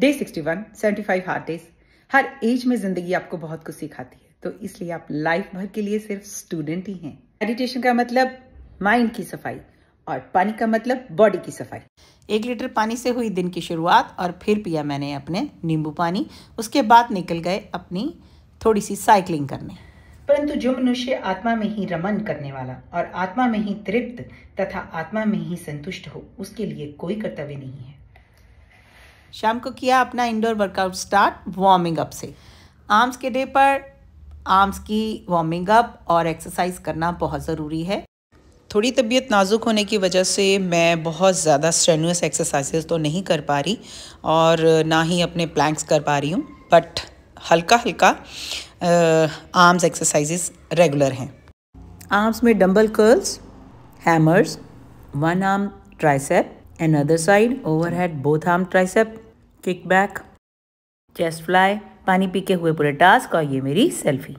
day seventy five hard days हर age में जिंदगी आपको बहुत कुछ सिखाती है तो इसलिए आप लाइफ भर के लिए सिर्फ स्टूडेंट ही हैं मेडिटेशन का मतलब माइंड की सफाई और पानी का मतलब बॉडी की सफाई एक लीटर पानी से हुई दिन की शुरुआत और फिर पिया मैंने अपने नींबू पानी उसके बाद निकल गए अपनी थोड़ी सी साइकिलिंग करने परंतु जो मनुष्य आत्मा में ही रमन करने वाला और आत्मा में ही तृप्त तथा आत्मा में ही संतुष्ट हो उसके लिए कोई कर्तव्य नहीं है शाम को किया अपना indoor workout start warming up से आर्म्स के डे पर आर्म्स की वार्मिंग अप और एक्सरसाइज करना बहुत ज़रूरी है थोड़ी तबीयत नाजुक होने की वजह से मैं बहुत ज़्यादा स्ट्रेनुअस एक्सरसाइजेज तो नहीं कर पा रही और ना ही अपने प्लैंक्स कर पा रही हूँ बट हल्का हल्का आर्म्स एक्सरसाइजेस रेगुलर हैं आर्म्स में dumbbell curls hammers one arm tricep and other side over head both arm tricep kick back chest fly पानी के हुए पूरे टास्क और ये मेरी सेल्फी